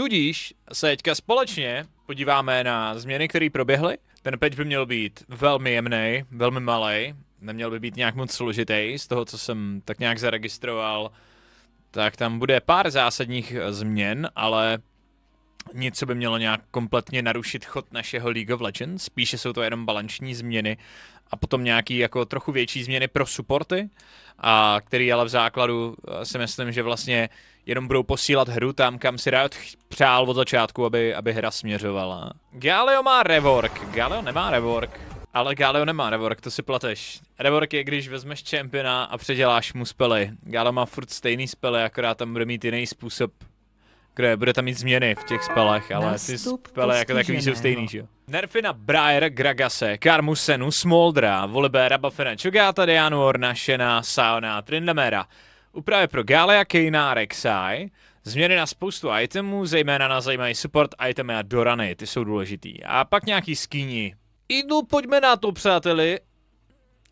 Tudíž se teďka společně podíváme na změny, které proběhly. Ten patch by měl být velmi jemný, velmi malý, neměl by být nějak moc složitý, z toho, co jsem tak nějak zaregistroval, tak tam bude pár zásadních změn, ale nic, co by mělo nějak kompletně narušit chod našeho League of Legends, spíše jsou to jenom balanční změny a potom nějaký jako trochu větší změny pro supporty, a který ale v základu eh, si myslím, že vlastně uh, jenom budou posílat hru tam, kam si rád přál od začátku, aby, aby hra směřovala. Galio má rework, Galio nemá rework. Ale Galio nemá rework, to si plateš. Rework je, když vezmeš čempiona a předěláš mu spely. Galio má furt stejný spely, akorát tam bude mít jiný způsob kde bude tam mít změny v těch spelech, ale ty spele jako takový jsou stejný, že jo. Nerfy na Briar, Gragase, Karmusenu, Smoldra, Volibera, Buffena, Chugata, Dianu, Ornašena, Saona, Trindamera. Úprave pro Galea, Kejna a Rek'Sai. Změny na spoustu itemů, zejména na zajímavý support itemy a dorany, ty jsou důležitý. A pak nějaký skýni. Idu, pojďme na to, přáteli.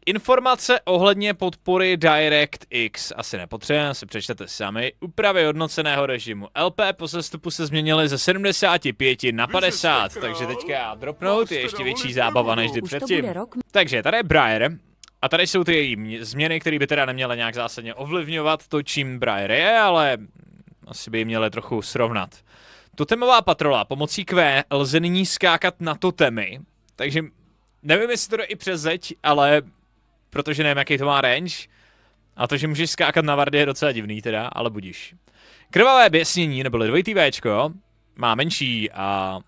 Informace ohledně podpory DirectX asi nepotřebujeme, si přečtete sami. Úpravy hodnoceného režimu. LP po sestupu se změnily ze 75 na 50, takže teďka dropnout je ještě větší zábava než kdy předtím. Takže tady je Briar, a tady jsou ty její změny, které by teda neměly nějak zásadně ovlivňovat to, čím Briar je, ale asi by ji měly trochu srovnat. Totemová patrola. Pomocí Q lze nyní skákat na totemy. Takže nevím, jestli to jde i přes zeď, ale protože nevím, jaký to má range. A to, že můžeš skákat na Vardy je docela divný teda, ale budíš. Krvavé běsnění, neboli dvojitý Včko, má menší a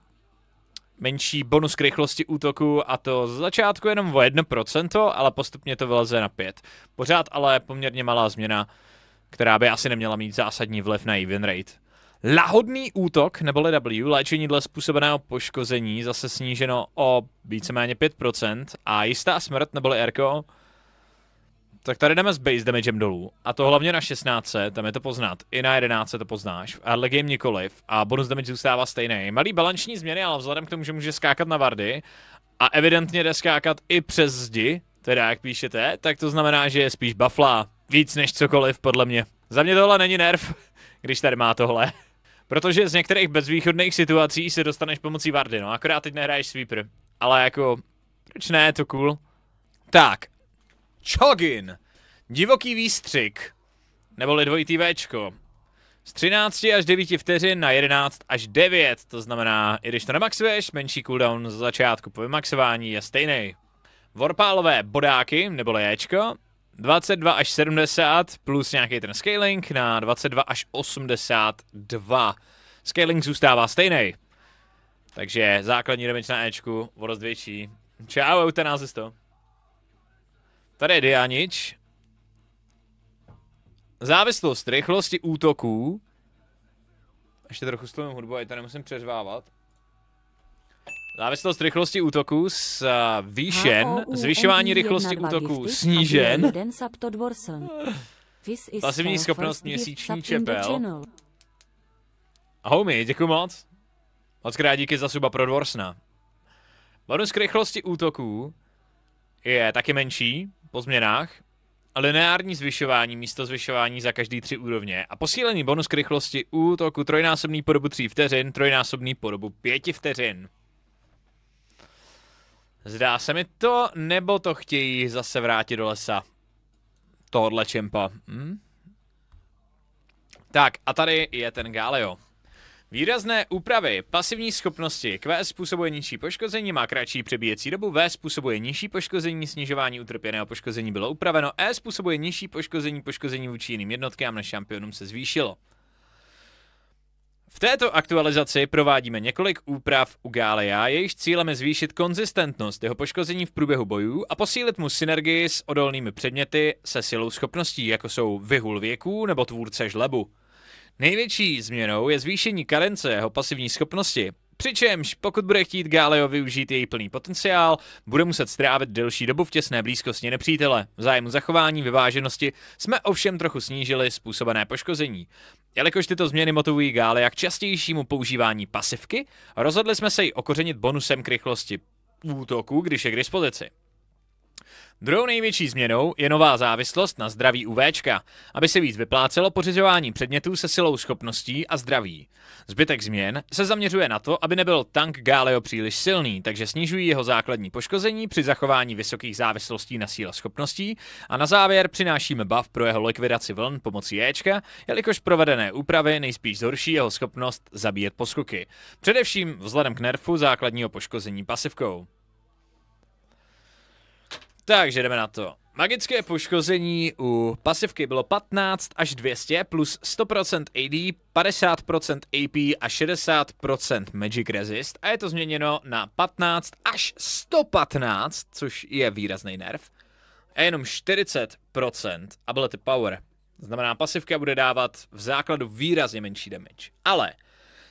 menší bonus k rychlosti útoku a to z začátku jenom o 1%, ale postupně to vyleze na 5. Pořád ale poměrně malá změna, která by asi neměla mít zásadní vliv na even winrate. Lahodný útok, nebo e W, léčení dle způsobeného poškození, zase sníženo o víceméně 5% a jistá smrt, neboli Erko, tak tady jdeme s base damagem dolů. A to hlavně na 16, tam je to poznat. I na 11 to poznáš. A game nikoliv. A bonus damage zůstává stejný. Malý balanční změny, ale vzhledem k tomu, že může skákat na vardy. A evidentně jde skákat i přes zdi, teda jak píšete, tak to znamená, že je spíš bafla Víc než cokoliv, podle mě. Za mě tohle není nerv, když tady má tohle. Protože z některých bezvýchodných situací se dostaneš pomocí Vardy, no akorát teď nehraješ sweeper. Ale jako, proč ne, je to cool. Tak, Chogin. Divoký výstřik, neboli dvojitý Včko. Z 13 až 9 vteřin na 11 až 9, to znamená, i když to nemaxuješ, menší cooldown z začátku po vymaxování je stejný. Vorpálové bodáky, neboli Jčko, 22 až 70 plus nějaký ten scaling na 22 až 82. Scaling zůstává stejný. Takže základní damage na Ečku o dost větší. Čau, eutanázis to. Tady je Dianič. Závislost rychlosti útoků. Ještě trochu stlumím hudbu, ať to nemusím přeřvávat. Závislost rychlosti útoků eh, výšen, zvyšování rychlosti útoků snížen. Pasivní schopnost měsíční čepel. Ahoj děkuji moc. Moc krát díky za suba pro Dvorsna. Bonus k rychlosti útoků je taky menší po změnách, lineární zvyšování místo zvyšování za každý tři úrovně a posílený bonus k rychlosti útoku trojnásobný po dobu tří vteřin, trojnásobný po dobu pěti vteřin. Zdá se mi to, nebo to chtějí zase vrátit do lesa? Tohle čempa. Hm? Tak, a tady je ten Galeo. Výrazné úpravy pasivní schopnosti. QS způsobuje nižší poškození, má kratší přebíjecí dobu, V způsobuje nižší poškození, snižování utrpěného poškození bylo upraveno, E způsobuje nižší poškození, poškození vůči jiným jednotkám na šampionům se zvýšilo. V této aktualizaci provádíme několik úprav u Galia, jejichž cílem je zvýšit konzistentnost jeho poškození v průběhu bojů a posílit mu synergii s odolnými předměty se silou schopností, jako jsou vyhul věků nebo tvůrce žlebu. Největší změnou je zvýšení karence jeho pasivní schopnosti. Přičemž, pokud bude chtít Galeo využít její plný potenciál, bude muset strávit delší dobu v těsné blízkosti nepřítele. V zájmu zachování vyváženosti jsme ovšem trochu snížili způsobené poškození. Jelikož tyto změny motivují Galea k častějšímu používání pasivky, rozhodli jsme se ji okořenit bonusem k rychlosti útoku, když je k dispozici. Druhou největší změnou je nová závislost na zdraví UVčka, aby se víc vyplácelo pořizování předmětů se silou schopností a zdraví. Zbytek změn se zaměřuje na to, aby nebyl tank Galeo příliš silný, takže snižují jeho základní poškození při zachování vysokých závislostí na síle schopností a na závěr přinášíme buff pro jeho likvidaci vln pomocí Jčka, jelikož provedené úpravy nejspíš zhorší jeho schopnost zabíjet poskoky. Především vzhledem k nerfu základního poškození pasivkou. Takže jdeme na to. Magické poškození u pasivky bylo 15 až 200 plus 100% AD, 50% AP a 60% Magic Resist a je to změněno na 15 až 115, což je výrazný nerv, a jenom 40% Ability Power. Znamená, pasivka bude dávat v základu výrazně menší damage. Ale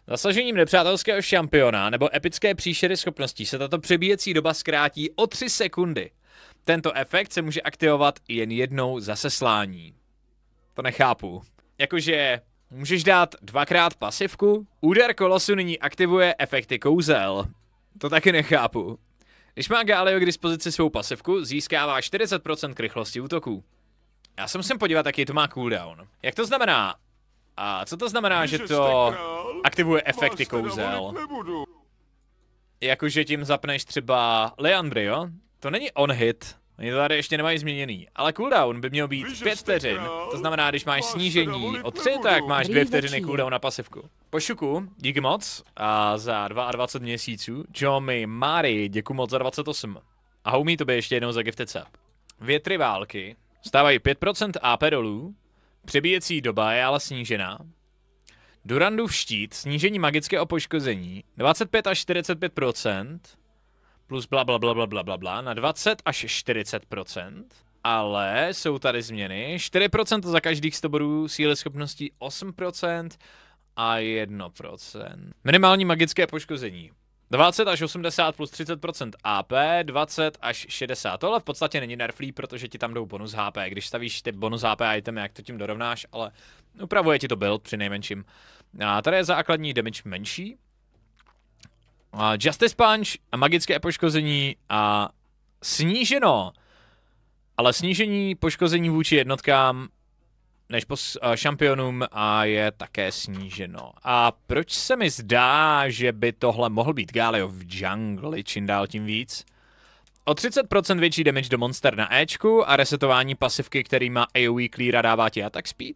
Zasažením nepřátelského šampiona nebo epické příšery schopností se tato přebíjecí doba zkrátí o 3 sekundy. Tento efekt se může aktivovat jen jednou za seslání. To nechápu. Jakože můžeš dát dvakrát pasivku, úder kolosu nyní aktivuje efekty kouzel. To taky nechápu. Když má Galio k dispozici svou pasivku, získává 40% rychlosti útoků. Já se musím podívat, jaký to má cooldown. Jak to znamená? A co to znamená, že to aktivuje efekty kouzel? Jakože tím zapneš třeba Leandry, jo? To není on hit, Oni to tady ještě nemají změněný, ale cooldown by měl být 5 vteřin, to znamená, když máš snížení o 3, tak máš 2 vteřiny cooldown na pasivku. Pošuku, díky moc a za 22 měsíců, Jomi Mari, děkuji moc za 28. A homie, to by ještě jednou za gifted sub. Větry války stávají 5% AP dolů, přebíjecí doba je ale snížená, Durandův štít, snížení magického poškození, 25 až 45 plus bla bla bla bla bla bla bla na 20 až 40 ale jsou tady změny. 4% za každých 100 bodů síly schopností, 8% a 1%. Minimální magické poškození. 20 až 80 plus 30% AP, 20 až 60. Tohle v podstatě není nerflý, protože ti tam jdou bonus HP. Když stavíš ty bonus HP itemy, jak to tím dorovnáš, ale upravuje ti to build při nejmenším. A tady je základní damage menší, Uh, Justice Punch a magické poškození a sníženo, ale snížení poškození vůči jednotkám než po uh, eh, šampionům a je také sníženo. A proč se mi zdá, že by tohle mohl být Galio v jungli čím dál tím víc? O 30% větší damage do monster na Ečku a resetování pasivky, který má AoE clear a dává ti attack speed?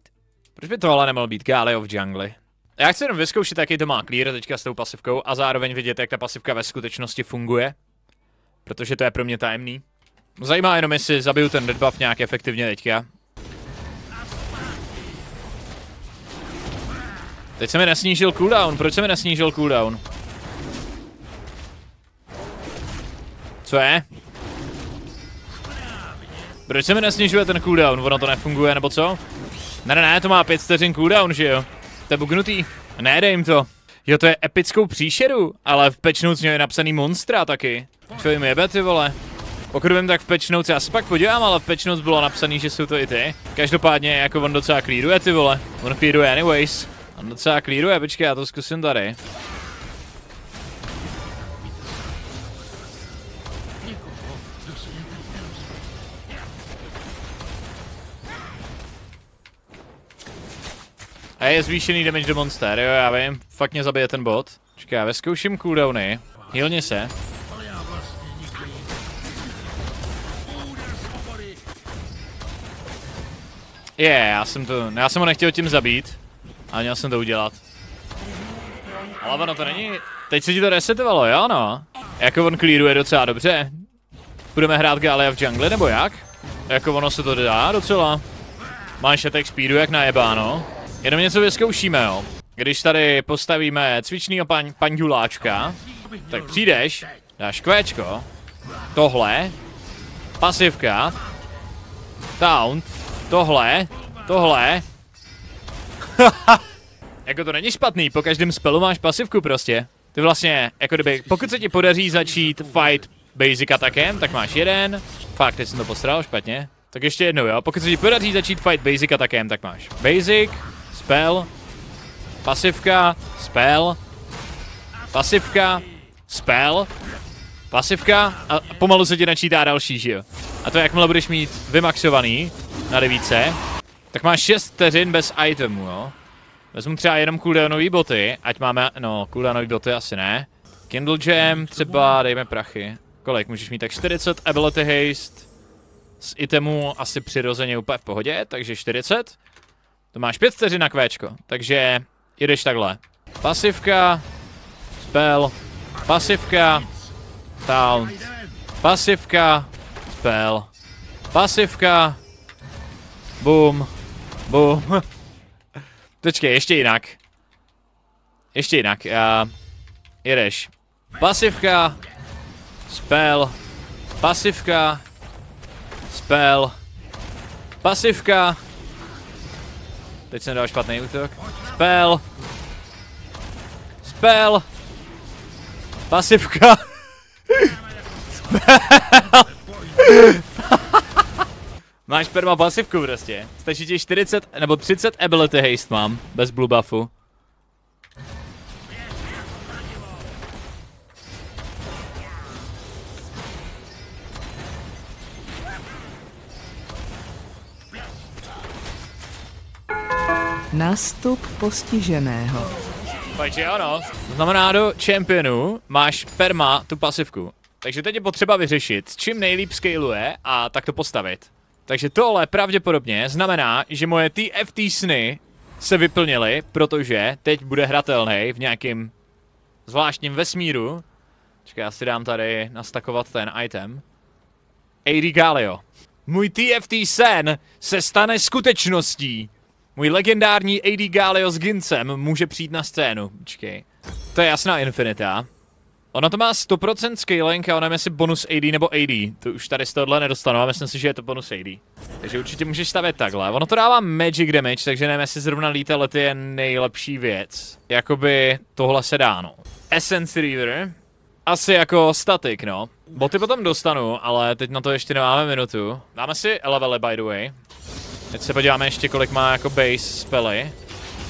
Proč by tohle nemohl být Galio v jungli? Já chci jenom vyzkoušet, jaký to má clear teďka s tou pasivkou a zároveň vidět, jak ta pasivka ve skutečnosti funguje. Protože to je pro mě tajemný. Zajímá jenom, jestli zabiju ten redbuff nějak efektivně teďka. Teď se mi nesnížil cooldown, proč se mi nesnížil cooldown? Co je? Proč se mi nesnižuje ten cooldown? Ono to nefunguje, nebo co? Ne, ne, ne, to má 5 vteřin cooldown, že jo? To je bugnutý. Nejde jim to. Jo, to je epickou příšeru, ale v Patch je napsaný monstra taky. Co jim jebe, ty vole? Pokud vím, tak v Patch já se pak podívám, ale v Patch bylo napsaný, že jsou to i ty. Každopádně, jako on docela klíruje ty vole. On klíruje anyways. On docela klíruje, počkej, já to zkusím tady. A je zvýšený damage do monster, jo, já vím. Fakt mě zabije ten bot. Čekaj, já vyzkouším cooldowny. Hilně se. Je, yeah, já jsem to, já jsem ho nechtěl tím zabít. A měl jsem to udělat. Ale ono to není, teď se ti to resetovalo, jo no. Jako on clearuje docela dobře. Budeme hrát Galia v jungle, nebo jak? Jako ono se to dá docela. Máš šetek speedu jak na jebáno. Jenom něco vyzkoušíme, jo. Když tady postavíme cvičního pan, panduláčka, tak přijdeš, dáš kvéčko, tohle, pasivka, down, tohle, tohle. jako to není špatný, po každém spelu máš pasivku prostě. Ty vlastně, jako kdyby, pokud se ti podaří začít fight basic atakem, tak máš jeden. Fakt, teď jsem to postral špatně. Tak ještě jednou, jo. Pokud se ti podaří začít fight basic atakem, tak máš basic, spell, pasivka, spell, pasivka, spell, pasivka a pomalu se ti načítá další, že jo. A to jakmile budeš mít vymaxovaný na devíce, tak máš 6 vteřin bez itemů, jo. No. Vezmu třeba jenom cooldownový boty, ať máme, no, cooldownový boty asi ne. Kindle Jam, třeba dejme prachy. Kolik můžeš mít? Tak 40 Ability Haste. Z itemů asi přirozeně úplně v pohodě, takže 40. To máš pět vteřin na kvéčko, takže jdeš takhle. Pasivka, spell, pasivka, taunt, pasivka, spell, pasivka, boom, boom. Počkej, ještě jinak. Ještě jinak, uh, jdeš. Pasivka, spell, pasivka, spell, pasivka, Teď jsem dal špatný útok. Spell! Spell! Pasivka! Spell! Máš perma pasivku prostě. Stačí ti 40 nebo 30 ability haste mám, bez blue buffu. Nástup postiženého. Takže ano. To znamená do championu máš perma tu pasivku. Takže teď je potřeba vyřešit, s čím nejlíp scaluje a tak to postavit. Takže tohle pravděpodobně znamená, že moje TFT sny se vyplnily, protože teď bude hratelný v nějakým zvláštním vesmíru. Čekaj, já si dám tady nastakovat ten item. AD Galio. Můj TFT sen se stane skutečností. Můj legendární AD Galio s Gincem může přijít na scénu. Počkej. To je jasná infinita. Ona to má 100% scaling a ona je si bonus AD nebo AD. To už tady z tohohle nedostanu a myslím si, že je to bonus AD. Takže určitě můžeš stavět takhle. Ono to dává magic damage, takže nevím, jestli zrovna líte lety je nejlepší věc. Jakoby tohle se dá, no. Essence Reaver. Asi jako static, no. Boty potom dostanu, ale teď na to ještě nemáme minutu. Dáme si levely, by the way. Teď se podíváme ještě, kolik má jako base spely.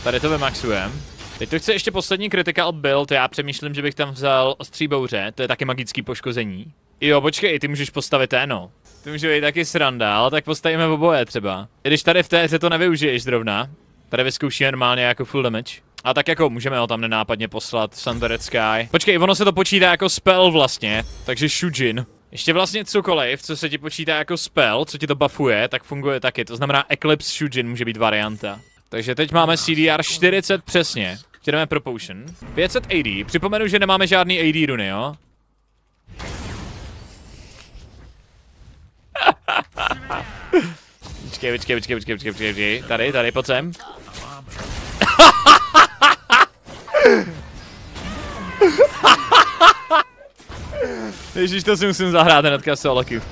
Tady to vymaxujem. Teď to chce ještě poslední critical build, já přemýšlím, že bych tam vzal ostří bouře, to je taky magický poškození. Jo, počkej, ty můžeš postavit téno. To může být taky sranda, ale tak postavíme oboje třeba. I když tady v té hře to nevyužiješ zrovna, tady vyzkouší normálně jako full damage. A tak jako můžeme ho tam nenápadně poslat, Sunderet Sky. Počkej, ono se to počítá jako spell vlastně, takže Shujin. Ještě vlastně cokoliv, co se ti počítá jako spell, co ti to buffuje, tak funguje taky. To znamená Eclipse Shujin může být varianta. Takže teď máme CDR 40 přesně. Jdeme Propulsion. 500 AD. Připomenu, že nemáme žádný AD runy, jo? počkej, počkej, počkej, počkej, počkej, počkej. Tady, tady, pojď sem. Ježíš, to si musím zahrát hnedka soloky.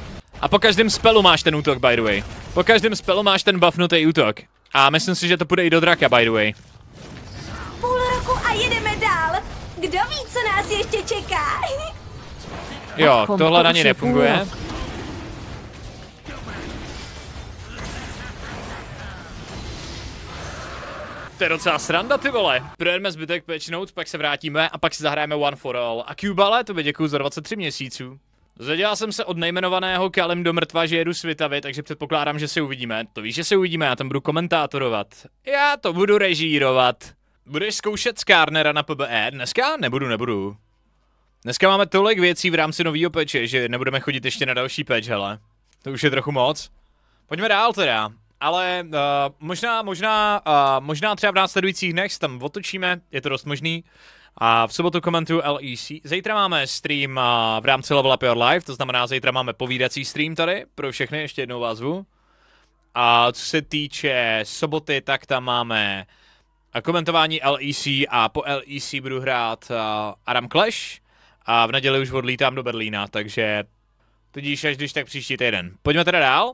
A po každém spelu máš ten útok, by the way. Po každém spelu máš ten buffnutý útok. A myslím si, že to půjde i do draka, by the way. Půl roku a jedeme dál. Kdo ví, co nás ještě čeká? Jo, tohle na ně nefunguje. to je docela sranda, ty vole. Projedeme zbytek patch notes, pak se vrátíme a pak si zahrajeme One for All. A Cubale, to by děkuju za 23 měsíců. Zadělal jsem se od nejmenovaného Kalem do mrtva, že jedu svitavy, takže předpokládám, že se uvidíme. To víš, že se uvidíme, já tam budu komentátorovat. Já to budu režírovat. Budeš zkoušet Skarnera na PBE? Dneska? Nebudu, nebudu. Dneska máme tolik věcí v rámci nového peče, že nebudeme chodit ještě na další peč, hele. To už je trochu moc. Pojďme dál teda. Ale uh, možná, možná, uh, možná třeba v následujících dnech tam otočíme, je to dost možný. A v sobotu komentuju LEC. Zítra máme stream uh, v rámci Level Up Your Life, to znamená zítra máme povídací stream tady pro všechny, ještě jednou vás zvu. A co se týče soboty, tak tam máme komentování LEC a po LEC budu hrát uh, Adam Clash a v neděli už odlítám do Berlína, takže tudíž až když tak příští týden. Pojďme teda dál.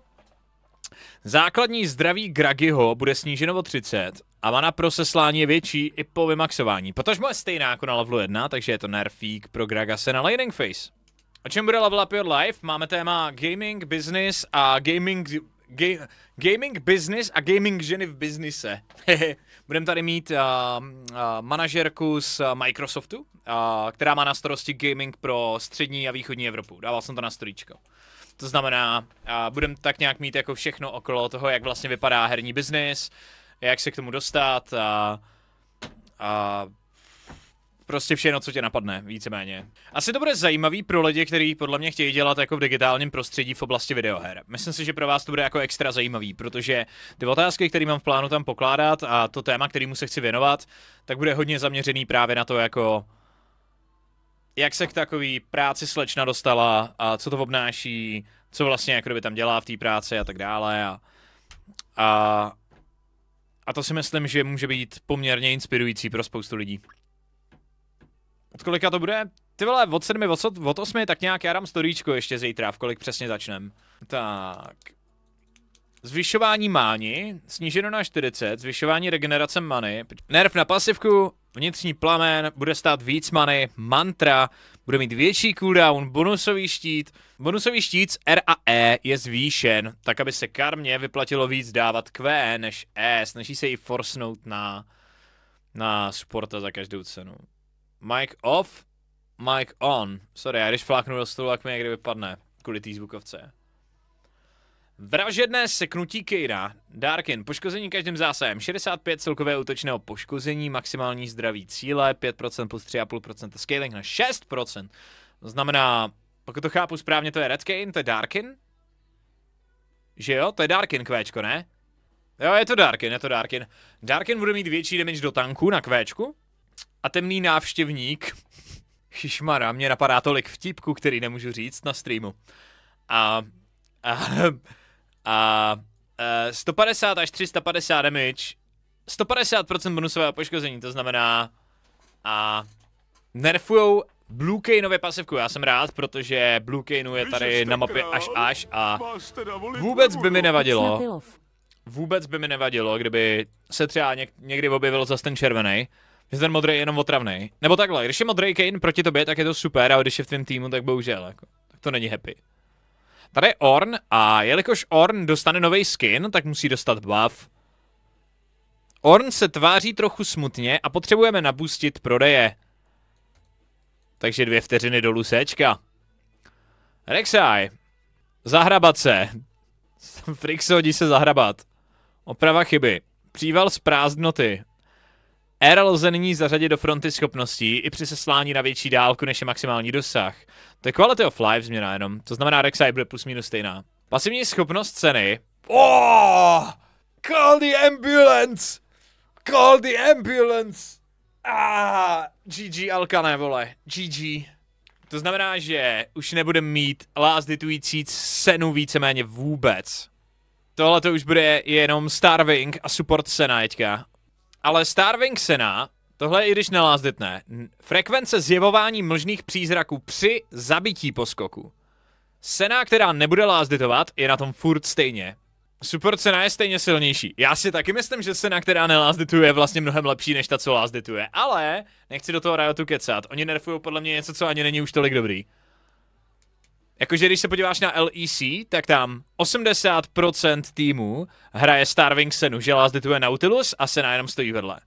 Základní zdraví Gragiho bude sníženo o 30 a mana pro seslání je větší i po vymaxování. Protože je stejná jako na levelu 1, takže je to nerfík pro se na Lightning Face. O čem bude Level Up Your Life? Máme téma gaming, business a gaming... Ga, gaming business a gaming ženy v biznise. Budeme tady mít uh, uh, manažerku z Microsoftu, uh, která má na starosti gaming pro střední a východní Evropu. Dával jsem to na storičko. To znamená, budeme tak nějak mít jako všechno okolo toho, jak vlastně vypadá herní biznis, jak se k tomu dostat a, a prostě všechno, co tě napadne, víceméně. Asi to bude zajímavý pro lidi, kteří podle mě chtějí dělat jako v digitálním prostředí v oblasti videoher. Myslím si, že pro vás to bude jako extra zajímavý, protože ty otázky, které mám v plánu tam pokládat a to téma, kterému se chci věnovat, tak bude hodně zaměřený právě na to jako jak se k takový práci slečna dostala a co to obnáší, co vlastně jako by tam dělá v té práci a tak dále a, a, a to si myslím, že může být poměrně inspirující pro spoustu lidí. Od kolika to bude? Ty vole, od sedmi, od, od osmi, tak nějak já dám storíčko ještě zítra, v kolik přesně začnem. Tak. Zvyšování máni, sníženo na 40, zvyšování regenerace many, nerv na pasivku vnitřní plamen, bude stát víc many, mantra, bude mít větší cooldown, bonusový štít. Bonusový štít z R a E je zvýšen, tak aby se karmě vyplatilo víc dávat Q než E, snaží se ji forsnout na, na sporta za každou cenu. Mic off, mic on. Sorry, já když fláknu do stolu, tak mi někdy vypadne kvůli té zvukovce. Vražedné seknutí Kejra. Darkin, poškození každým zásahem. 65 celkové útočného poškození, maximální zdraví cíle, 5% plus 3,5% scaling na 6%. To znamená, pokud to chápu správně, to je Kane, to je Darkin? Že jo, to je Darkin kvéčko, ne? Jo, je to Darkin, je to Darkin. Darkin bude mít větší damage do tanku na kvéčku. A temný návštěvník. Šišmara, mě napadá tolik vtipku, který nemůžu říct na streamu. A... a a uh, e, 150 až 350 damage, 150% bonusového poškození, to znamená a nerfujou Blue Caneově pasivku, já jsem rád, protože Blue Caneu je tady na mapě až až a vůbec by mi nevadilo, vůbec by mi nevadilo, kdyby se třeba někdy objevil zase ten červený, že ten modrý je jenom otravný. Nebo takhle, když je modrý Kane proti tobě, tak je to super, ale když je v tvém týmu, tak bohužel, jako, tak to není happy. Tady je Orn a jelikož Orn dostane nový skin, tak musí dostat buff. Orn se tváří trochu smutně a potřebujeme nabustit prodeje. Takže dvě vteřiny dolů sečka. Rexai, Zahrabat se. Frixo, hodí se zahrabat. Oprava chyby. Příval z prázdnoty. R lze nyní zařadit do fronty schopností i při seslání na větší dálku než je maximální dosah. To je quality of life změna jenom, to znamená Rek'Sai bude plus minus stejná. Pasivní schopnost ceny. Oh! Call the ambulance! Call the ambulance! Ah, GG Alkane, vole. GG. To znamená, že už nebude mít Last Ditující cenu víceméně vůbec. Tohle to už bude jenom Starving a support cena teďka ale Starving Sena, tohle i když nelázdetné, frekvence zjevování mlžných přízraků při zabití poskoku. Sena, která nebude lázditovat, je na tom furt stejně. Super cena je stejně silnější. Já si taky myslím, že cena, která nelázdituje, je vlastně mnohem lepší než ta, co lázdituje. Ale nechci do toho Riotu kecat. Oni nerfují podle mě něco, co ani není už tolik dobrý. Jakože když se podíváš na LEC, tak tam 80% týmu hraje Starving Senu, že lázdituje Nautilus a Sena jenom stojí vedle.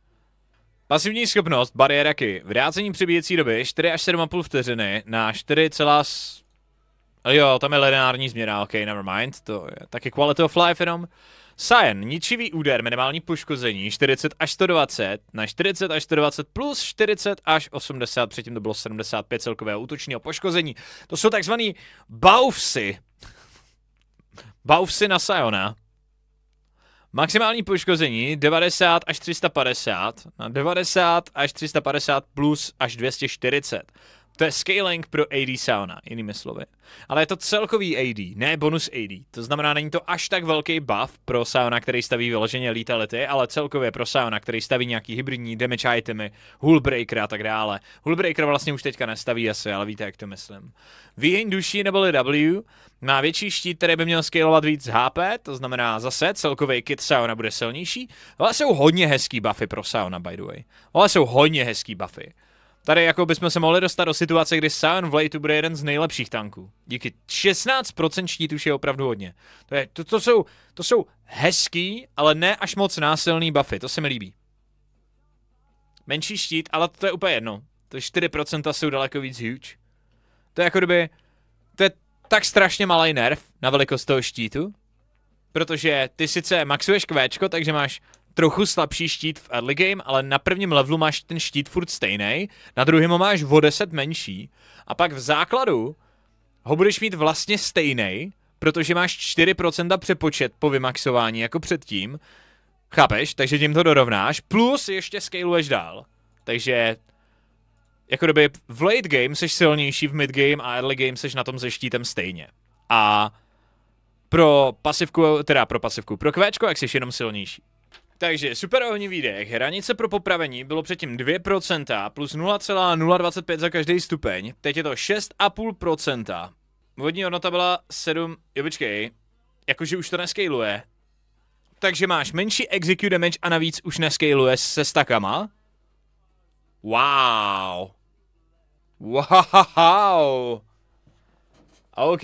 Pasivní schopnost, bariéraky, vrácení přibíjecí doby 4 až 7,5 vteřiny na 4, Jo, tam je lineární změna, ok, nevermind, to je taky quality of life jenom. Sajen, ničivý úder, minimální poškození 40 až 120, na 40 až 120 plus 40 až 80, předtím to bylo 75 celkového útočního poškození. To jsou takzvaný baufsy. baufsy na Sajona. Maximální poškození 90 až 350, na 90 až 350 plus až 240. To je scaling pro AD Sauna, jinými slovy. Ale je to celkový AD, ne bonus AD. To znamená, není to až tak velký buff pro Sauna, který staví vyloženě lethality, ale celkově pro Sauna, který staví nějaký hybridní damage itemy, hullbreaker a tak dále. Hullbreaker vlastně už teďka nestaví asi, ale víte, jak to myslím. Výheň duší neboli W má větší štít, který by měl scalovat víc HP, to znamená zase celkový kit Sauna bude silnější, ale jsou hodně hezký buffy pro Sauna, by the way. Ale jsou hodně hezký buffy. Tady jako bychom se mohli dostat do situace, kdy Sion v Late bude jeden z nejlepších tanků. Díky 16% štítu je opravdu hodně. To, je, to, to, jsou, to jsou hezký, ale ne až moc násilný buffy, to se mi líbí. Menší štít, ale to je úplně jedno. To 4% jsou daleko víc huge. To je jako kdyby, to je tak strašně malý nerv na velikost toho štítu, protože ty sice maxuješ kvéčko, takže máš trochu slabší štít v early game, ale na prvním levelu máš ten štít furt stejný, na druhém ho máš o 10 menší a pak v základu ho budeš mít vlastně stejný, protože máš 4% přepočet po vymaxování jako předtím, chápeš, takže tím to dorovnáš, plus ještě scaleuješ dál. Takže jako doby v late game seš silnější, v mid game a early game seš na tom se štítem stejně. A pro pasivku, teda pro pasivku, pro kvéčko, jak jsi jenom silnější. Takže super ohnivý dech. Hranice pro popravení bylo předtím 2% plus 0,025 za každý stupeň. Teď je to 6,5%. Vodní hodnota byla 7... Jo, počkej. Jakože už to nescaluje. Takže máš menší execute damage a navíc už nescaluje se stakama. Wow. Wow. OK.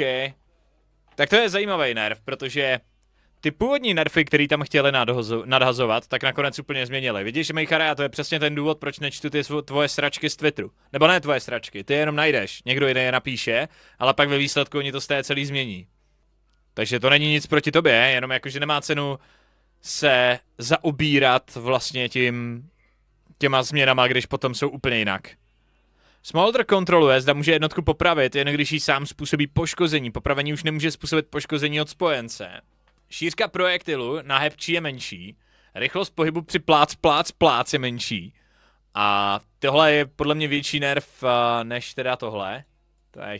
Tak to je zajímavý nerv, protože ty původní nerfy, které tam chtěli nadhazovat, tak nakonec úplně změnili. Vidíš, Mejchara, a to je přesně ten důvod, proč nečtu ty tvoje sračky z Twitteru. Nebo ne tvoje sračky, ty je jenom najdeš, někdo jiný je napíše, ale pak ve výsledku oni to z té celý změní. Takže to není nic proti tobě, jenom jakože nemá cenu se zaobírat vlastně tím, těma změnama, když potom jsou úplně jinak. Smolder kontroluje, zda může jednotku popravit, jen když jí sám způsobí poškození. Popravení už nemůže způsobit poškození od spojence. Šířka projektilu na hepčí je menší, rychlost pohybu při plác, plác, plác je menší. A tohle je podle mě větší nerv eh, než teda tohle. To je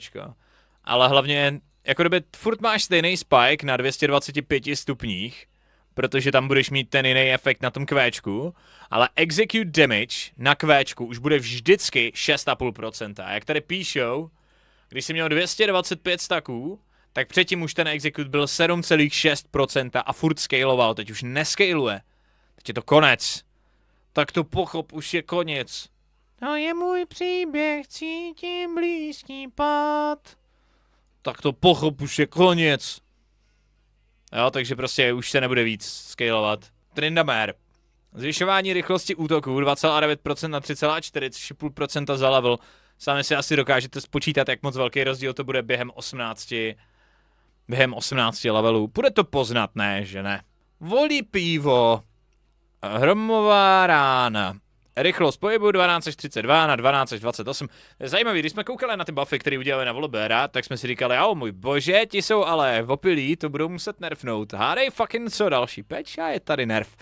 Ale hlavně, jako kdyby furt máš stejný spike na 225 stupních, protože tam budeš mít ten jiný efekt na tom kvéčku, ale execute damage na kvéčku už bude vždycky 6,5%. Jak tady píšou, když jsi měl 225 staků, tak předtím už ten execute byl 7,6% a furt scaloval, teď už nescaluje. Teď je to konec. Tak to pochop, už je konec. To no, je můj příběh, cítím blízký pád. Tak to pochop, už je konec. Jo, takže prostě už se nebude víc scalovat. Trindamer. Zvyšování rychlosti útoku 2,9% na 3,4, 3,5% za level. Sami si asi dokážete spočítat, jak moc velký rozdíl to bude během 18 během 18 levelů. Bude to poznat, ne, že ne. Volí pivo. Hromová rána. Rychlost pohybu 1232 na 1228. Zajímavý, když jsme koukali na ty buffy, které udělali na Volbera, tak jsme si říkali, au můj bože, ti jsou ale opilí, to budou muset nerfnout. Hádej fucking co, další peč a je tady nerf.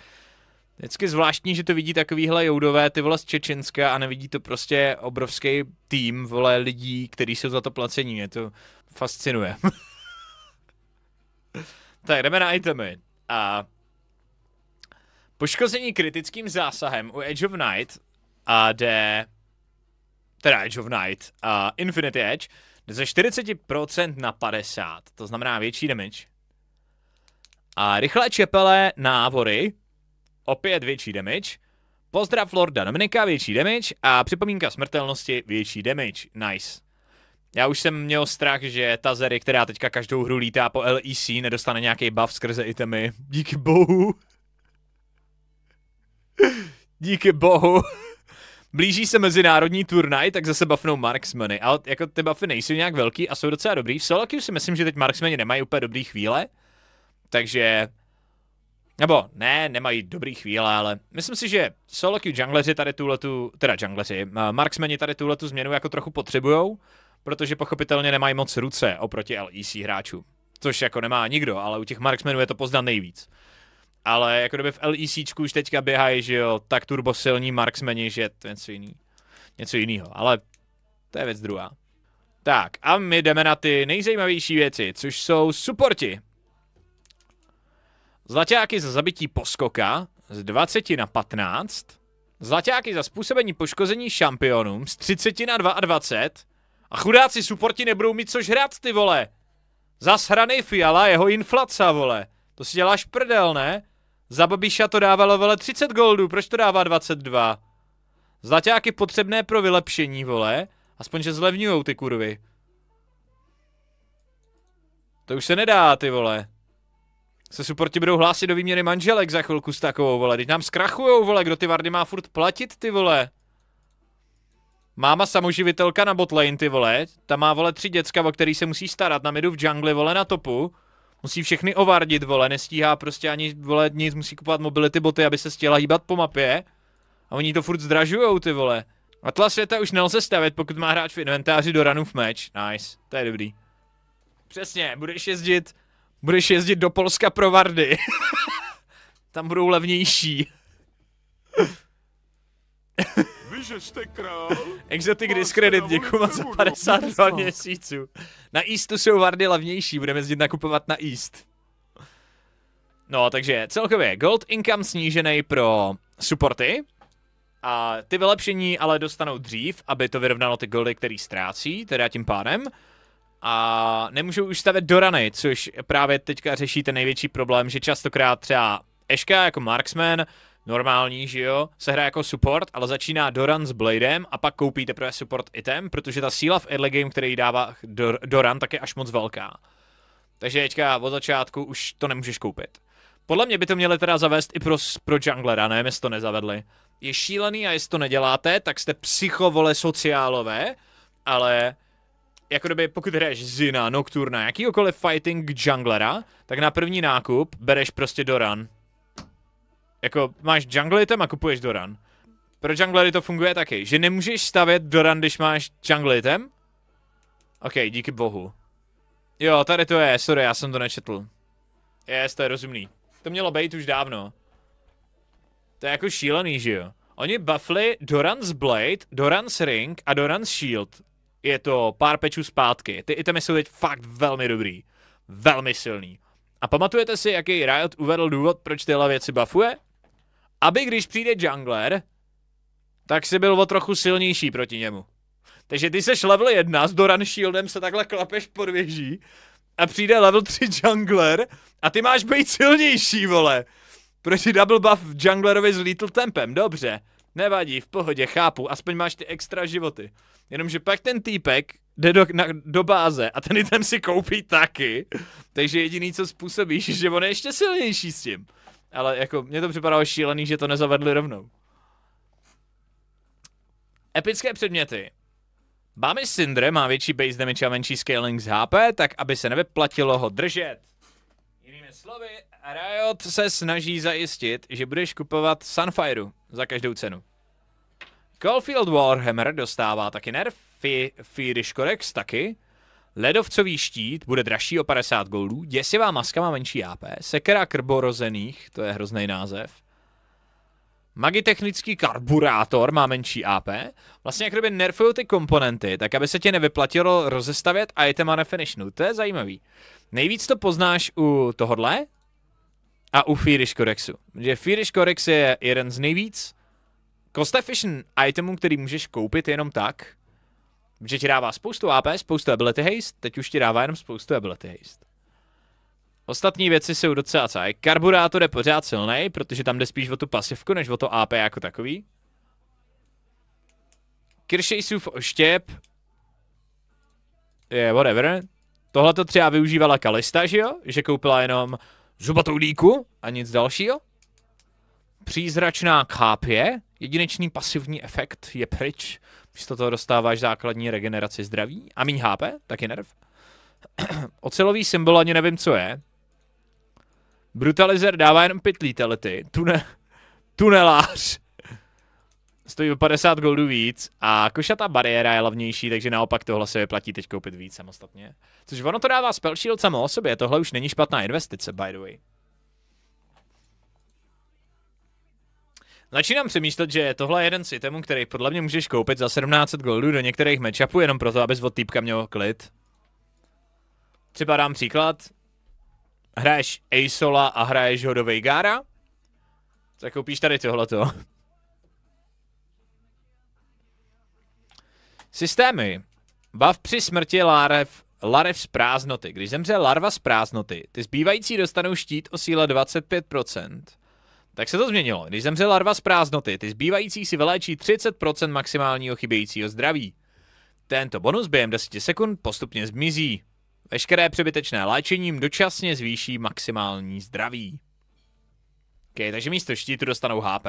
Vždycky zvláštní, že to vidí takovýhle joudové ty vole z Čečenska a nevidí to prostě obrovský tým vole lidí, kteří jsou za to placení. Mě to fascinuje. tak jdeme na itemy. A poškození kritickým zásahem u Edge of Night a jde, teda Edge of Night a Infinity Edge, jde ze 40% na 50, to znamená větší damage. A rychlé čepele návory, opět větší damage. Pozdrav Lorda Dominika, větší damage a připomínka smrtelnosti, větší damage. Nice. Já už jsem měl strach, že ta Zeri, která teďka každou hru lítá po LEC, nedostane nějaký buff skrze itemy. Díky bohu. Díky bohu. Blíží se mezinárodní turnaj, tak zase buffnou marksmeny. Ale jako ty buffy nejsou nějak velký a jsou docela dobrý. V solo si myslím, že teď marksmeni nemají úplně dobrý chvíle. Takže... Nebo ne, nemají dobrý chvíle, ale myslím si, že solo queue jungleři tady tuhletu, teda jungleři, uh, eh, marksmeni tady tuhletu změnu jako trochu potřebujou protože pochopitelně nemají moc ruce oproti LEC hráčům. Což jako nemá nikdo, ale u těch marksmenů je to pozdan nejvíc. Ale jako kdyby v LEC už teďka běhají, že jo, tak turbosilní marksmeni, že to je něco jiný. Něco jiného, ale to je věc druhá. Tak, a my jdeme na ty nejzajímavější věci, což jsou supporti. Zlaťáky za zabití poskoka z 20 na 15. Zlaťáky za způsobení poškození šampionům z 30 na 22 a chudáci suporti nebudou mít co žrát, ty vole. Zasranej Fiala, jeho inflace, vole. To si děláš prdel, ne? Za Babiša to dávalo, vole, 30 goldů, proč to dává 22? Zlaťáky potřebné pro vylepšení, vole. Aspoň, že zlevňujou ty kurvy. To už se nedá, ty vole. Se suporti budou hlásit do výměny manželek za chvilku s takovou, vole. Teď nám zkrachujou, vole, kdo ty vardy má furt platit, ty vole. Máma samoživitelka na botlane, ty vole, ta má, vole, tři děcka, o který se musí starat, na midu v džungli, vole, na topu, musí všechny ovardit, vole, nestíhá prostě ani, vole, nic, musí kupovat mobility boty, aby se stěla hýbat po mapě a oni to furt zdražujou, ty vole. Atlas světa už nelze stavit, pokud má hráč v inventáři do ranu v meč. Nice, to je dobrý. Přesně, budeš jezdit, budeš jezdit do Polska pro Vardy. Tam budou levnější. že jste král? Exotic Discredit, děkuji moc za 52 měsíců. Na Eastu jsou vardy levnější, budeme jezdit nakupovat na East. No, takže celkově gold income snížený pro supporty. A ty vylepšení ale dostanou dřív, aby to vyrovnalo ty goldy, který ztrácí, teda tím pádem. A nemůžou už stavět do rany, což právě teďka řeší ten největší problém, že častokrát třeba Eška jako marksman normální, že jo, se hraje jako support, ale začíná Doran s Bladem a pak koupí teprve support item, protože ta síla v early game, který dává Dor- Doran, tak je až moc velká. Takže teďka od začátku už to nemůžeš koupit. Podle mě by to měli teda zavést i pro, pro junglera, nevím, jestli to nezavedli. Je šílený a jestli to neděláte, tak jste psychovole sociálové, ale jako doby, pokud hraješ Zina, Nocturna, jakýkoliv fighting junglera, tak na první nákup bereš prostě Doran, jako máš jungly a kupuješ Doran. Pro junglery to funguje taky, že nemůžeš stavět Doran, když máš jungle item? Ok, díky bohu. Jo, tady to je, sorry, já jsem to nečetl. Yes, to je rozumný. To mělo být už dávno. To je jako šílený, že jo? Oni buffli Doran's Blade, Doran's Ring a Doran's Shield. Je to pár pečů zpátky. Ty itemy jsou teď fakt velmi dobrý. Velmi silný. A pamatujete si, jaký Riot uvedl důvod, proč tyhle věci buffuje? aby když přijde jungler, tak si byl o trochu silnější proti němu. Takže ty seš level 1, s Doran Shieldem se takhle klapeš pod věží a přijde level 3 jungler a ty máš být silnější, vole. Proti double buff junglerovi s Little Tempem, dobře. Nevadí, v pohodě, chápu, aspoň máš ty extra životy. Jenomže pak ten týpek jde do, na, do báze a ten item si koupí taky, takže jediný, co způsobíš, že on je ještě silnější s tím. Ale jako, mě to připadalo šílený, že to nezavedli rovnou. Epické předměty. Bámy Syndre má větší base damage a menší scaling z HP, tak aby se nevyplatilo ho držet. Jinými slovy, Riot se snaží zajistit, že budeš kupovat Sunfireu za každou cenu. Caulfield Warhammer dostává taky nerf, Firish Corex taky, Ledovcový štít bude dražší o 50 goldů, děsivá maska má menší AP, sekera krborozených, to je hrozný název, Magitechnický karburátor má menší AP. Vlastně jak kdyby nerfují ty komponenty, tak aby se ti nevyplatilo rozestavět item a nefinishnu. To je zajímavý. Nejvíc to poznáš u tohodle a u Fearish Corexu, Že Fearish Corex je jeden z nejvíc cost efficient itemů, který můžeš koupit jenom tak, že ti dává spoustu AP, spoustu ability haste, teď už ti dává jenom spoustu ability haste. Ostatní věci jsou docela celé. Karburátor je pořád silný, protože tam jde spíš o tu pasivku, než o to AP jako takový. Kiršejsův oštěp. Je, yeah, whatever. Tohle to třeba využívala Kalista, že jo? Že koupila jenom zubatou líku a nic dalšího. Přízračná kápě. Jedinečný pasivní efekt je pryč. Místo toho dostáváš základní regeneraci zdraví a míň HP, taky nerv. Ocelový symbol ani nevím, co je. Brutalizer dává jenom pytlí telety. Tune tunelář. Stojí o 50 goldů víc a košatá bariéra je levnější, takže naopak tohle se vyplatí teď koupit víc samostatně. Což ono to dává spell shield samo o sobě, tohle už není špatná investice, by the way. Začínám přemýšlet, že tohle je jeden z itemů, který podle mě můžeš koupit za 17 goldů do některých matchupů, jenom proto, abys od týpka měl klid. Třeba dám příklad. Hraješ Aisola a hraješ ho do Veigara? Tak koupíš tady tohleto. Systémy. Bav při smrti larev, larev z prázdnoty. Když zemře larva z prázdnoty, ty zbývající dostanou štít o síle 25% tak se to změnilo. Když zemře larva z prázdnoty, ty zbývající si vyléčí 30% maximálního chybějícího zdraví. Tento bonus během 10 sekund postupně zmizí. Veškeré přebytečné léčením dočasně zvýší maximální zdraví. OK, takže místo štítu dostanou HP.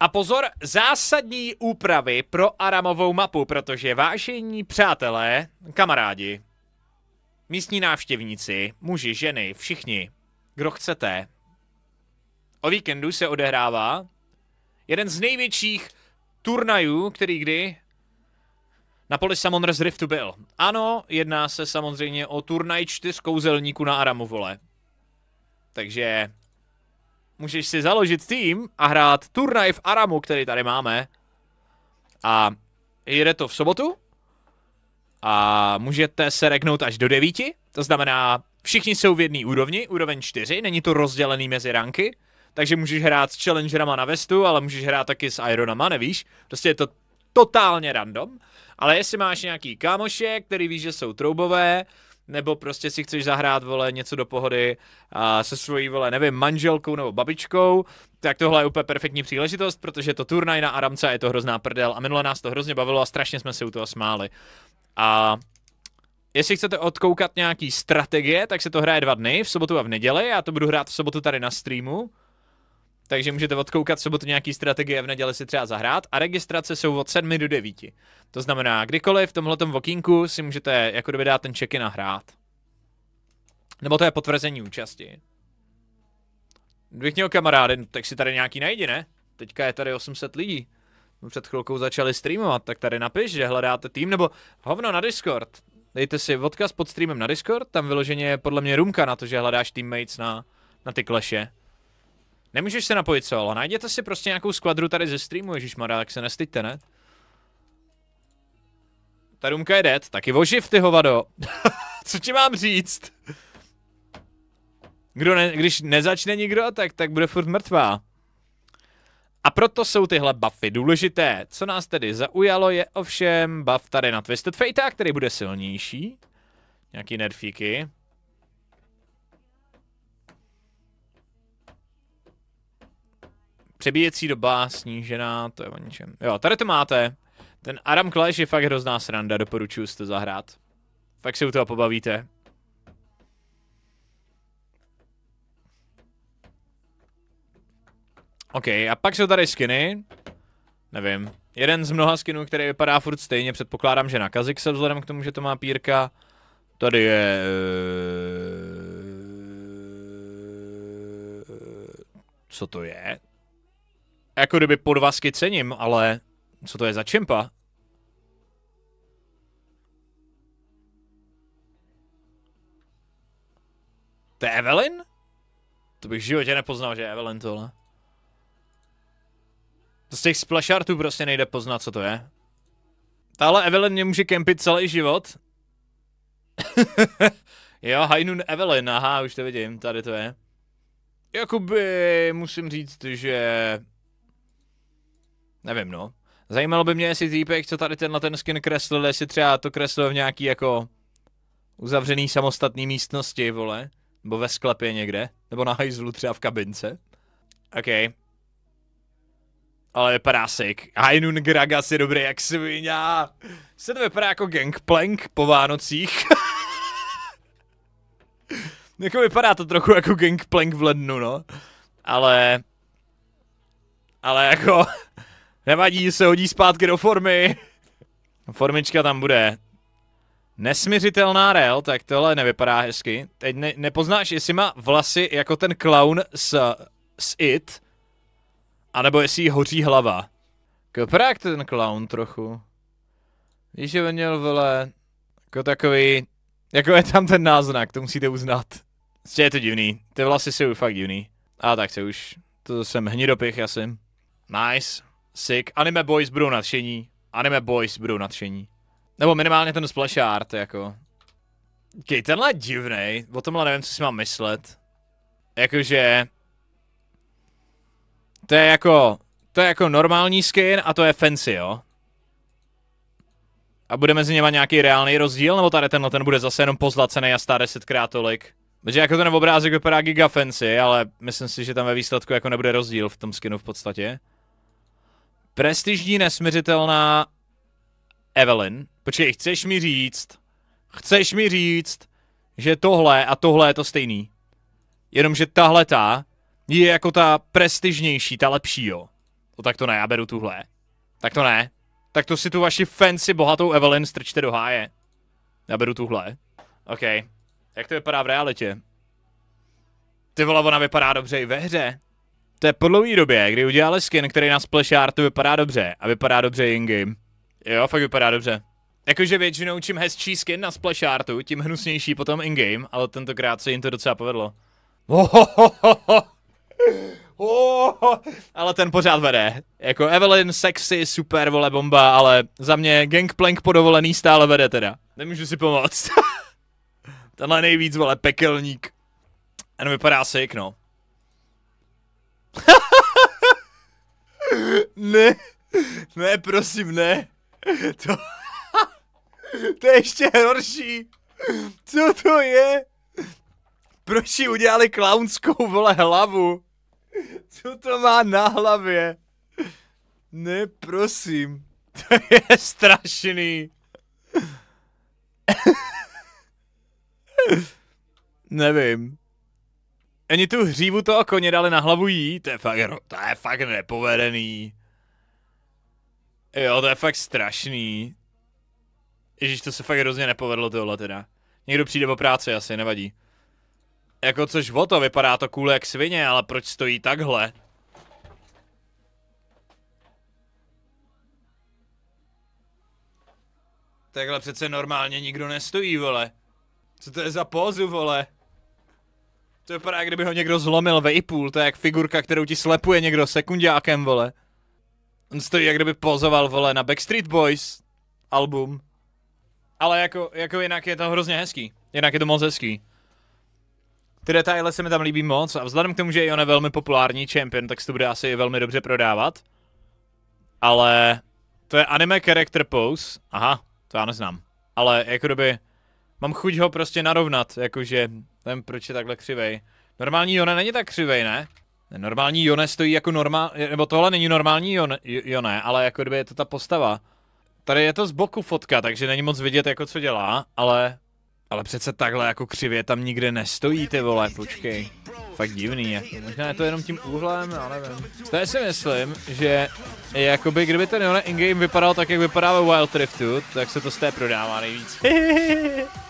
A pozor, zásadní úpravy pro Aramovou mapu, protože vážení přátelé, kamarádi, místní návštěvníci, muži, ženy, všichni, kdo chcete. O víkendu se odehrává jeden z největších turnajů, který kdy na poli Summoners Riftu byl. Ano, jedná se samozřejmě o turnaj čtyř kouzelníků na Aramovole. Takže můžeš si založit tým a hrát turnaj v Aramu, který tady máme. A jede to v sobotu. A můžete se regnout až do devíti. To znamená, Všichni jsou v jedné úrovni, úroveň 4, není to rozdělený mezi ranky, takže můžeš hrát s Challengerama na vestu, ale můžeš hrát taky s Ironama, nevíš? Prostě je to totálně random, ale jestli máš nějaký kámoše, který víš, že jsou troubové, nebo prostě si chceš zahrát, vole, něco do pohody a se svojí, vole, nevím, manželkou nebo babičkou, tak tohle je úplně perfektní příležitost, protože to turnaj na Aramce je to hrozná prdel a minule nás to hrozně bavilo a strašně jsme se u toho smáli. A Jestli chcete odkoukat nějaký strategie, tak se to hraje dva dny, v sobotu a v neděli. Já to budu hrát v sobotu tady na streamu. Takže můžete odkoukat v sobotu nějaký strategie a v neděli si třeba zahrát. A registrace jsou od 7 do 9. To znamená, kdykoliv v tomhle vokínku si můžete jako kdyby dát ten check-in a hrát. Nebo to je potvrzení účasti. Kdybych měl kamarády, no, tak si tady nějaký najdi, ne? Teďka je tady 800 lidí. No, před chvilkou začali streamovat, tak tady napiš, že hledáte tým, nebo hovno na Discord dejte si odkaz pod streamem na Discord, tam vyloženě je podle mě rumka na to, že hledáš teammates na, na ty kleše. Nemůžeš se napojit solo, najděte si prostě nějakou skvadru tady ze streamu, ježišmarja, tak se nestyďte, ne? Ta rumka je dead, taky voživ ty hovado. Co ti mám říct? Kdo ne, když nezačne nikdo, tak, tak bude furt mrtvá. A proto jsou tyhle buffy důležité. Co nás tedy zaujalo je ovšem buff tady na Twisted Fate, který bude silnější. Nějaký nerfíky. Přebíjecí doba snížená, to je o ničem. Jo, tady to máte. Ten Aram Clash je fakt hrozná sranda, doporučuji si to zahrát. Fakt se u toho pobavíte. OK, a pak jsou tady skiny. Nevím. Jeden z mnoha skinů, který vypadá furt stejně, předpokládám, že na Kazik se vzhledem k tomu, že to má pírka. Tady je... Eh, co to je? Jako kdyby podvazky cením, ale co to je za čempa? To je Evelyn? To bych v životě nepoznal, že je Evelyn tohle. To z těch artů prostě nejde poznat, co to je. Tahle Evelyn mě může kempit celý život. jo, Hajnun Evelyn, aha, už to vidím, tady to je. Jakoby musím říct, že... Nevím, no. Zajímalo by mě, jestli týpek, co tady tenhle ten skin kreslil, jestli třeba to kreslil v nějaký jako uzavřený samostatný místnosti, vole. Nebo ve sklepě někde. Nebo na hajzlu třeba v kabince. Okay ale vypadá sick. Hainun Gragas je dobrý jak svině. Se to vypadá jako gangplank po Vánocích. jako vypadá to trochu jako gangplank v lednu, no. Ale... Ale jako... Nevadí, se hodí zpátky do formy. Formička tam bude. Nesměřitelná rel, tak tohle nevypadá hezky. Teď ne, nepoznáš, jestli má vlasy jako ten clown s s It, a nebo jestli jí hoří hlava. Koprák ten clown trochu. Víš, že on měl, vole, jako takový, jako je tam ten náznak, to musíte uznat. Prostě je to divný, ty vlasy jsou fakt divný. A tak se už, to jsem hnidopich asi. Nice, sick, anime boys budou nadšení, anime boys budou nadšení. Nebo minimálně ten splash art, jako. Kej, tenhle je divnej, o tomhle nevím, co si mám myslet. Jakože, to je jako, to je jako normální skin a to je fancy, jo? A bude mezi něma nějaký reálný rozdíl, nebo tady tenhle ten bude zase jenom pozlacený a stá desetkrát tolik? Protože jako ten obrázek vypadá giga fancy, ale myslím si, že tam ve výsledku jako nebude rozdíl v tom skinu v podstatě. Prestižní nesměřitelná Evelyn. Počkej, chceš mi říct, chceš mi říct, že tohle a tohle je to stejný. Jenomže tahle ta je jako ta prestižnější, ta lepší, jo. To no tak to ne, já beru tuhle. Tak to ne. Tak to si tu vaši fancy bohatou Evelyn strčte do háje. Já beru tuhle. OK. Jak to vypadá v realitě? Ty vole, ona vypadá dobře i ve hře. To je po dlouhý době, kdy udělali skin, který na Splash Artu vypadá dobře. A vypadá dobře in-game. Jo, fakt vypadá dobře. Jakože většinou čím hezčí skin na Splash Artu, tím hnusnější potom in-game, ale tentokrát se jim to docela povedlo. Ohohohoho. Oh, ale ten pořád vede. Jako Evelyn, sexy, super, vole, bomba, ale za mě Gangplank podovolený stále vede teda. Nemůžu si pomoct. Tenhle nejvíc, vole, pekelník. Ano, vypadá se no. ne, ne, prosím, ne. To, to je ještě horší. Co to je? Proč ji udělali klaunskou, vole, hlavu? Co to má na hlavě? Ne, prosím. To je strašný. Nevím. Ani tu hřívu toho koně dali na hlavu jí, to je fakt, to je fakt nepovedený. Jo, to je fakt strašný. Ježíš, to se fakt hrozně nepovedlo tohle teda. Někdo přijde po práci asi, nevadí. Jako což o to, vypadá to kůle jak svině, ale proč stojí takhle? Takhle přece normálně nikdo nestojí, vole. Co to je za pózu, vole? To vypadá, kdyby ho někdo zlomil ve ipůl, to je jak figurka, kterou ti slepuje někdo sekundiákem, vole. On stojí, jak kdyby pozoval, vole, na Backstreet Boys album. Ale jako, jako jinak je to hrozně hezký. Jinak je to moc hezký. Ty detaily se mi tam líbí moc a vzhledem k tomu, že je on je velmi populární champion, tak se to bude asi velmi dobře prodávat. Ale to je anime character pose. Aha, to já neznám. Ale jako doby, mám chuť ho prostě narovnat, jakože, nevím proč je takhle křivej. Normální Jone není tak křivej, ne? Normální Jone stojí jako normál, nebo tohle není normální Jone, Jone, ale jako kdyby je to ta postava. Tady je to z boku fotka, takže není moc vidět jako co dělá, ale ale přece takhle jako křivě tam nikde nestojí, ty vole, počkej. Fakt divný, jako. možná je to jenom tím úhlem, já nevím. Stále si myslím, že jakoby kdyby ten in-game vypadal tak, jak vypadá ve Wild Riftu, tak se to z té prodává nejvíc.